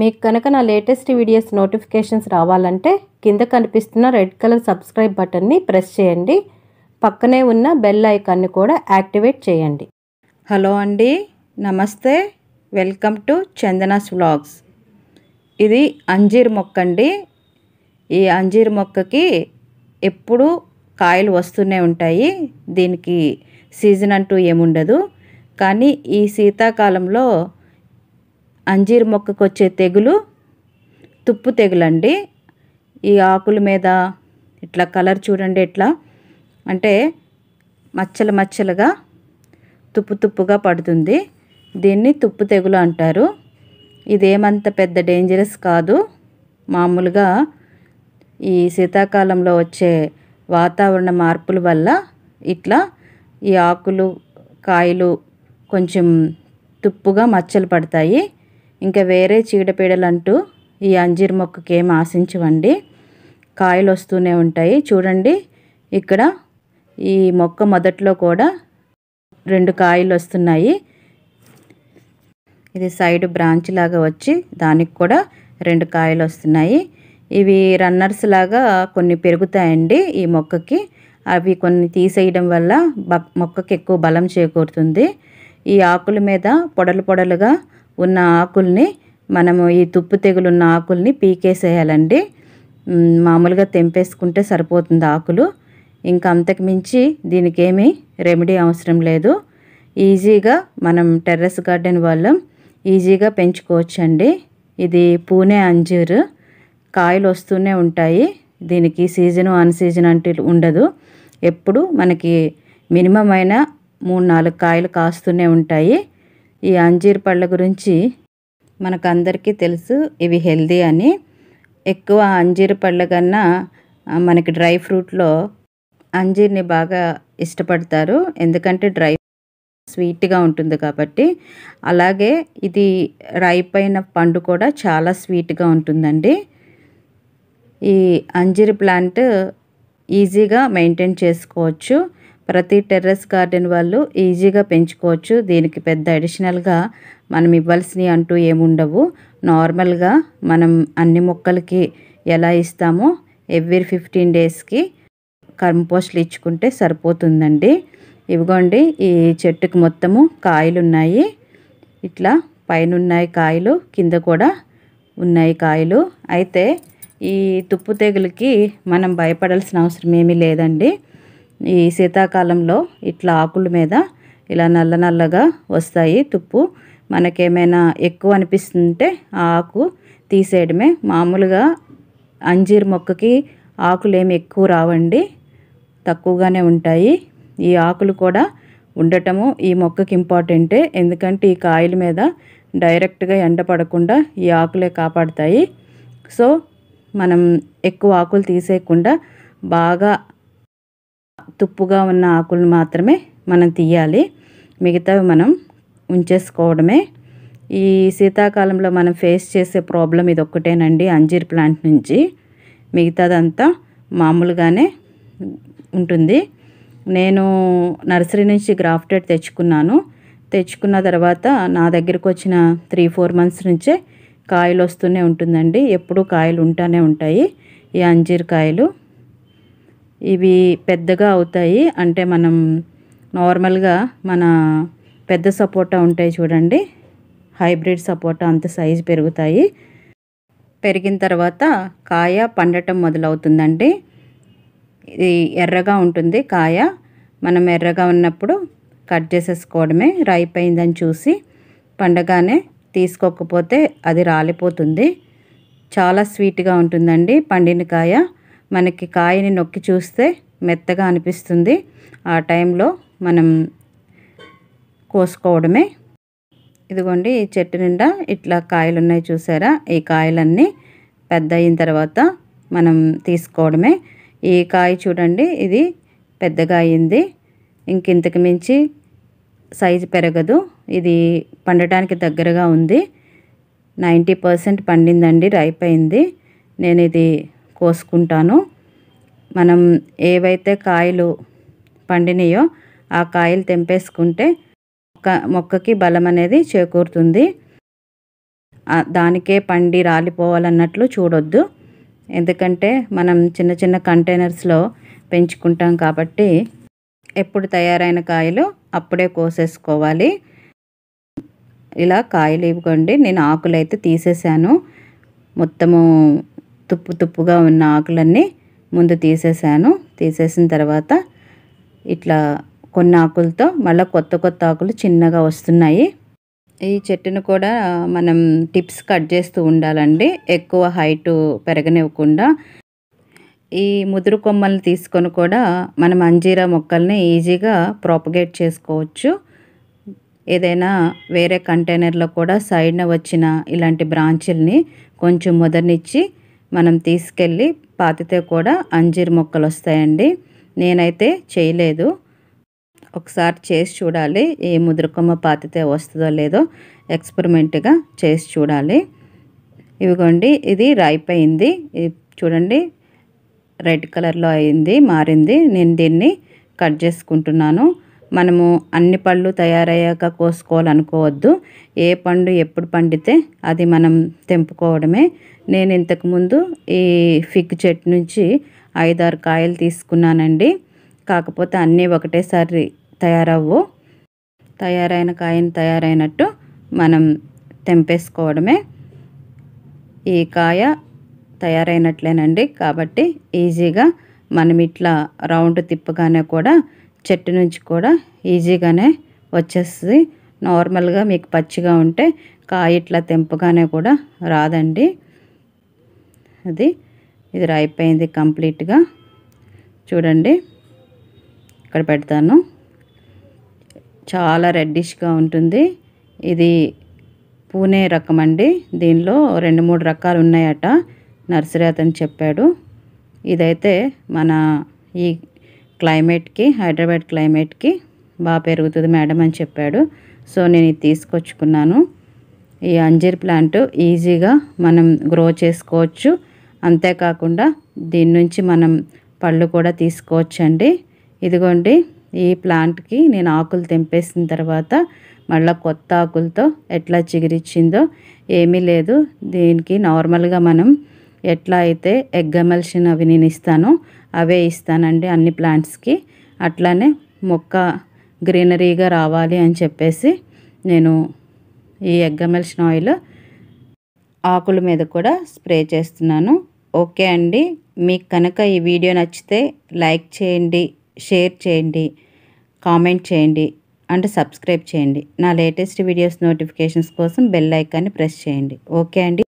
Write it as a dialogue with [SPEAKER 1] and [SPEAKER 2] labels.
[SPEAKER 1] మీకు కనుక నా లేటెస్ట్ వీడియోస్ నోటిఫికేషన్స్ రావాలంటే కింద కనిపిస్తున్న రెడ్ కలర్ సబ్స్క్రైబ్ బటన్ని ప్రెస్ చేయండి పక్కనే ఉన్న బెల్ ఐకాన్ని కూడా యాక్టివేట్ చేయండి హలో అండి నమస్తే వెల్కమ్ టు చందనాస్ వ్లాగ్స్ ఇది అంజీర్ మొక్క అండి ఈ అంజీర్ మొక్కకి ఎప్పుడు కాయలు వస్తూనే ఉంటాయి దీనికి సీజన్ అంటూ ఏముండదు కానీ ఈ శీతాకాలంలో అంజీర్ మొక్కకు వచ్చే తెగులు తుప్పు తెగులండి ఈ ఆకుల మీద ఇట్లా కలర్ చూడండి ఇట్లా అంటే మచ్చలు మచ్చలుగా తుప్పు తుప్పుగా పడుతుంది దీన్ని తుప్పు తెగులు అంటారు ఇదేమంత పెద్ద డేంజరస్ కాదు మామూలుగా ఈ శీతాకాలంలో వచ్చే వాతావరణ మార్పుల వల్ల ఇట్లా ఈ ఆకులు కాయలు కొంచెం తుప్పుగా మచ్చలు పడతాయి ఇంకా వేరే చీడపీడలంటూ ఈ అంజీర్ మొక్కకి ఏం ఆశించవండి కాయలు వస్తూనే ఉంటాయి చూడండి ఇక్కడ ఈ మొక్క మొదట్లో కూడా రెండు కాయలు వస్తున్నాయి ఇది సైడ్ బ్రాంచ్ లాగా వచ్చి దానికి కూడా రెండు కాయలు వస్తున్నాయి ఇవి రన్నర్స్ లాగా కొన్ని పెరుగుతాయండి ఈ మొక్కకి అవి కొన్ని తీసేయడం వల్ల మొక్కకి ఎక్కువ బలం చేకూరుతుంది ఈ ఆకుల మీద పొడలు పొడలుగా ఉన్న ఆకుల్ని మనము ఈ తుప్పు తెగులు ఉన్న ఆకుల్ని పీకేసేయాలండి మామూలుగా తెంపేసుకుంటే సరిపోతుంది ఆకులు ఇంకా అంతకుమించి దీనికి ఏమీ రెమెడీ అవసరం లేదు ఈజీగా మనం టెర్రస్ గార్డెన్ వాళ్ళం ఈజీగా పెంచుకోవచ్చండి ఇది పూణే అంజీరు కాయలు వస్తూనే ఉంటాయి దీనికి సీజను అన్ సీజన్ అంటే ఉండదు ఎప్పుడు మనకి మినిమం అయినా మూడు నాలుగు కాయలు కాస్తూనే ఉంటాయి ఈ అంజీర్ పళ్ళ గురించి మనకందరికీ తెలుసు ఇవి హెల్దీ అని ఎక్కువ అంజీర్ పళ్ళ కన్నా మనకి డ్రై ఫ్రూట్లో అంజీర్ని బాగా ఇష్టపడతారు ఎందుకంటే డ్రై స్వీట్గా ఉంటుంది కాబట్టి అలాగే ఇది రైప్ అయిన పండు కూడా చాలా స్వీట్గా ఉంటుందండి ఈ అంజీర్ ప్లాంట్ ఈజీగా మెయింటైన్ చేసుకోవచ్చు ప్రతి టెర్రస్ గార్డెన్ వాళ్ళు ఈజీగా పెంచుకోవచ్చు దీనికి పెద్ద అడిషనల్గా మనం ఇవ్వాల్సినవి అంటూ ఏముండవు నార్మల్గా మనం అన్ని మొక్కలకి ఎలా ఇస్తామో ఎవ్రీ ఫిఫ్టీన్ డేస్కి కంపోస్ట్లు ఇచ్చుకుంటే సరిపోతుందండి ఇవిగోండి ఈ చెట్టుకి మొత్తము కాయలు ఉన్నాయి ఇట్లా పైన ఉన్నాయి కాయలు కింద కూడా ఉన్నాయి కాయలు అయితే ఈ తుప్పు తెగులకి మనం భయపడాల్సిన అవసరం ఏమీ లేదండి ఈ శీతాకాలంలో ఇట్లా ఆకుల మీద ఇలా నల్ల నల్లగా వస్తాయి తుప్పు మనకేమైనా ఎక్కువ అనిపిస్తుంటే ఆ ఆకు తీసేయడమే మామూలుగా అంజీర్ మొక్కకి ఆకులు ఏమి ఎక్కువ రావండి తక్కువగానే ఉంటాయి ఈ ఆకులు కూడా ఉండటము ఈ మొక్కకి ఇంపార్టెంటే ఎందుకంటే ఈ కాయల మీద డైరెక్ట్గా ఎండ పడకుండా ఈ ఆకులే కాపాడుతాయి సో మనం ఎక్కువ ఆకులు తీసేయకుండా బాగా తుప్పుగా ఉన్న ఆకులను మాత్రమే మనం తీయాలి మిగతావి మనం ఉంచేసుకోవడమే ఈ శీతాకాలంలో మనం ఫేస్ చేసే ప్రాబ్లం ఇది ఒక్కటేనండి అంజీర్ ప్లాంట్ నుంచి మిగతాదంతా మామూలుగానే ఉంటుంది నేను నర్సరీ నుంచి గ్రాఫ్టెడ్ తెచ్చుకున్నాను తెచ్చుకున్న తర్వాత నా దగ్గరకు వచ్చిన త్రీ ఫోర్ మంత్స్ నుంచే కాయలు వస్తూనే ఉంటుందండి ఎప్పుడూ కాయలు ఉంటానే ఉంటాయి ఈ అంజీర్ కాయలు ఇవి పెద్దగా అవుతాయి అంటే మనం నార్మల్గా మన పెద్ద సపోటా ఉంటాయి చూడండి హైబ్రిడ్ సపోటా అంత సైజు పెరుగుతాయి పెరిగిన తర్వాత కాయ పండటం మొదలవుతుందండి ఇది ఎర్రగా ఉంటుంది కాయ మనం ఎర్రగా ఉన్నప్పుడు కట్ చేసేసుకోవడమే రైప్ అయిందని చూసి పండగానే తీసుకోకపోతే అది రాలిపోతుంది చాలా స్వీట్గా ఉంటుందండి పండిన కాయ మనకి కాయని నొక్కి చూస్తే మెత్తగా అనిపిస్తుంది ఆ టైంలో మనం కోసుకోవడమే ఇదిగోండి ఈ చెట్టు నిండా ఇట్లా కాయలు ఉన్నాయి చూసారా ఈ కాయలన్నీ పెద్ద అయిన తర్వాత మనం తీసుకోవడమే ఈ కాయ చూడండి ఇది పెద్దగా అయింది ఇంకింతకు మించి సైజు పెరగదు ఇది పండటానికి దగ్గరగా ఉంది నైంటీ పర్సెంట్ పండిందండి రైప్ అయింది నేను ఇది కోసుకుంటాను మనం ఏవైతే కాయలు పండినాయో ఆ కాయలు తెంపేసుకుంటే మొక్కకి బలం అనేది చేకూరుతుంది దానికే పండి రాలిపోవాలన్నట్లు చూడొద్దు ఎందుకంటే మనం చిన్న చిన్న కంటైనర్స్లో పెంచుకుంటాం కాబట్టి ఎప్పుడు తయారైన కాయలు అప్పుడే కోసేసుకోవాలి ఇలా కాయలు ఇవ్వండి నేను ఆకులు అయితే తీసేసాను మొత్తము తుప్పు తుప్పుగా ఉన్న ఆకులన్నీ ముందు తీసేసాను తీసేసిన తర్వాత ఇట్లా కొన్ని ఆకులతో మళ్ళీ కొత్త కొత్త ఆకులు చిన్నగా వస్తున్నాయి ఈ చెట్టును కూడా మనం టిప్స్ కట్ చేస్తూ ఉండాలండి ఎక్కువ హైట్ పెరగనివ్వకుండా ఈ ముదురు కొమ్మల్ని తీసుకొని కూడా మనం అంజీరా మొక్కల్ని ఈజీగా ప్రాపగేట్ చేసుకోవచ్చు ఏదైనా వేరే కంటైనర్లో కూడా సైడ్న వచ్చిన ఇలాంటి బ్రాంచుల్ని కొంచెం ముదర్నిచ్చి మనం తీసుకెళ్ళి పాతితే కూడా అంజీర్ మొక్కలు వస్తాయండి నేనైతే చేయలేదు ఒకసారి చేసి చూడాలి ఏ ముద్రకొమ్మ పాతితే వస్తుందో లేదో ఎక్స్పెరిమెంట్గా చేసి చూడాలి ఇవిగోండి ఇది ఇది చూడండి రెడ్ కలర్లో అయింది మారింది నేను దీన్ని కట్ చేసుకుంటున్నాను మనము అన్ని పళ్ళు తయారయ్యాక కోసుకోవాలనుకోవద్దు ఏ పండు ఎప్పుడు పండితే అది మనం తెంపుకోవడమే నేను ఇంతకుముందు ఈ ఫిగ్ చెట్టు నుంచి ఐదారు కాయలు తీసుకున్నానండి కాకపోతే అన్నీ ఒకటేసారి తయారవ్వు తయారైన కాయను తయారైనట్టు మనం తెంపేసుకోవడమే ఈ కాయ తయారైనట్లేనండి కాబట్టి ఈజీగా మనం ఇట్లా రౌండ్ తిప్పగానే కూడా చెట్టు నుంచి కూడా ఈజీగానే వచ్చేస్తుంది నార్మల్గా మీకు పచ్చిగా ఉంటే కాయ ఇట్లా తెంపగానే కూడా రాదండి అది ఇది అయిపోయింది కంప్లీట్గా చూడండి ఇక్కడ పెడతాను చాలా రెడ్డిష్గా ఉంటుంది ఇది పూణే రకం అండి దీనిలో రెండు మూడు రకాలు ఉన్నాయట నర్సరీ అతను చెప్పాడు ఇదైతే మన ఈ క్లైమేట్కి హైదరాబాద్ క్లైమేట్కి బాగా పెరుగుతుంది మేడం అని చెప్పాడు సో నేను ఇది తీసుకొచ్చుకున్నాను ఈ అంజీర్ ప్లాంట్ ఈజీగా మనం గ్రో చేసుకోవచ్చు అంతేకాకుండా దీని నుంచి మనం పళ్ళు కూడా తీసుకోవచ్చండి ఇదిగోండి ఈ ప్లాంట్కి నేను ఆకులు తెంపేసిన తర్వాత మళ్ళీ కొత్త ఆకులతో ఎట్లా చిగురిచ్చిందో ఏమీ లేదు దీనికి నార్మల్గా మనం ఎట్లా అయితే ఎగ్ అవి నేను ఇస్తానో అవే ఇస్తానండి అన్ని ప్లాంట్స్కి అట్లానే మొక్క గ్రీనరీగా రావాలి అని చెప్పేసి నేను ఈ ఎగ్గమెల్షన్ ఆయిల్ ఆకుల మీద కూడా స్ప్రే చేస్తున్నాను ఓకే అండి మీకు కనుక ఈ వీడియో నచ్చితే లైక్ చేయండి షేర్ చేయండి కామెంట్ చేయండి అండ్ సబ్స్క్రైబ్ చేయండి నా లేటెస్ట్ వీడియోస్ నోటిఫికేషన్స్ కోసం బెల్ ఐకాన్ని ప్రెస్ చేయండి ఓకే అండి